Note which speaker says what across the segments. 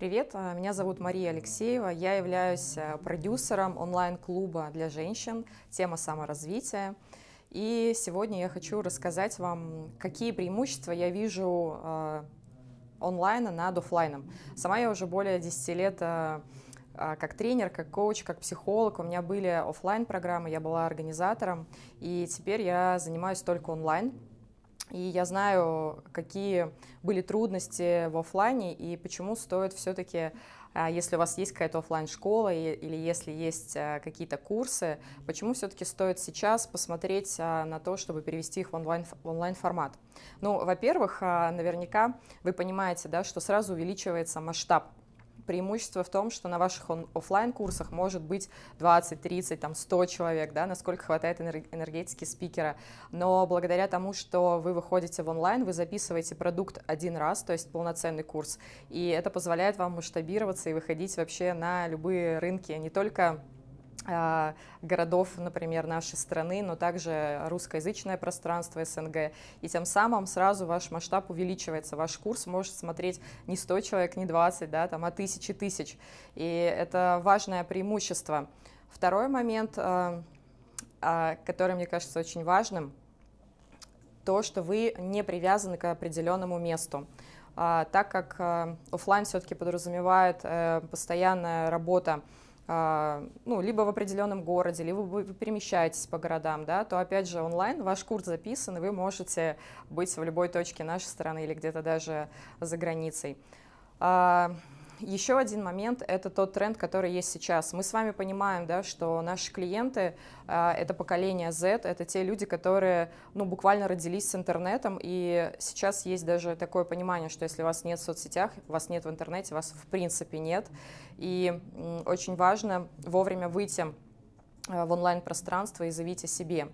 Speaker 1: Привет, а, меня зовут Мария Алексеева, я являюсь а, продюсером онлайн-клуба для женщин «Тема саморазвития». И сегодня я хочу рассказать вам, какие преимущества я вижу а, онлайна над офлайном. Сама я уже более 10 лет как тренер, как коуч, как психолог. У меня были офлайн программы я была организатором, и теперь я занимаюсь только онлайн. И я знаю, какие были трудности в офлайне и почему стоит все-таки а, если у вас есть какая-то офлайн-школа или если есть а, какие-то курсы, почему все-таки стоит сейчас посмотреть а, на то, чтобы перевести их в онлайн, в онлайн формат? Ну, во-первых, наверняка вы понимаете, да, что сразу увеличивается масштаб преимущество в том, что на ваших офлайн курсах может быть 20, 30, там 100 человек, да, насколько хватает энергетики спикера. Но благодаря тому, что вы выходите в онлайн, вы записываете продукт один раз, то есть полноценный курс, и это позволяет вам масштабироваться и выходить вообще на любые рынки, не только а, городов, например, нашей страны, но также русскоязычное пространство СНГ. И тем самым сразу ваш масштаб увеличивается, ваш курс может смотреть не 100 человек, не 20, да, там, а тысячи тысяч. И это важное преимущество. Второй момент, а, а, который, мне кажется, очень важным, то, что вы не привязаны к определенному месту. Так как офлайн все-таки подразумевает э, постоянная работа а, ну, либо в определенном городе, либо вы перемещаетесь по городам, да, то опять же онлайн ваш курс записан, и вы можете быть в любой точке нашей страны или где-то даже за границей. А, еще один момент – это тот тренд, который есть сейчас. Мы с вами понимаем, да, что наши клиенты а, – это поколение Z, это те люди, которые ну, буквально родились с интернетом, и сейчас есть даже такое понимание, что если вас нет в соцсетях, вас нет в интернете, вас в принципе нет. И очень важно вовремя выйти а, в онлайн-пространство и заявить о себе.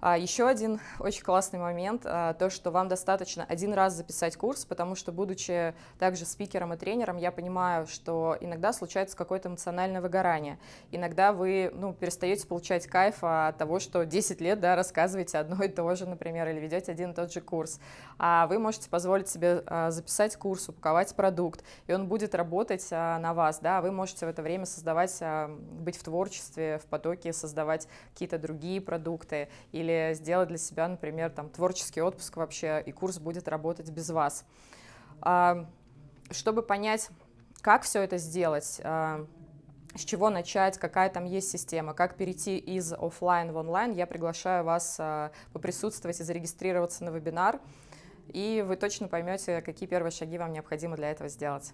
Speaker 1: А, еще один очень классный момент, а, то, что вам достаточно один раз записать курс, потому что, будучи также спикером и тренером, я понимаю, что иногда случается какое-то эмоциональное выгорание. Иногда вы ну, перестаете получать кайф от того, что 10 лет да, рассказываете одно и то же, например, или ведете один и тот же курс. А вы можете позволить себе а, записать курс, упаковать продукт, и он будет работать на вас. Да? Вы можете в это время создавать, быть в творчестве, в потоке, создавать какие-то другие продукты или сделать для себя, например, там, творческий отпуск вообще, и курс будет работать без вас. А, чтобы понять, как все это сделать, а, с чего начать, какая там есть система, как перейти из офлайн в онлайн, я приглашаю вас а, поприсутствовать и зарегистрироваться на вебинар, и вы точно поймете, какие первые шаги вам необходимо для этого сделать.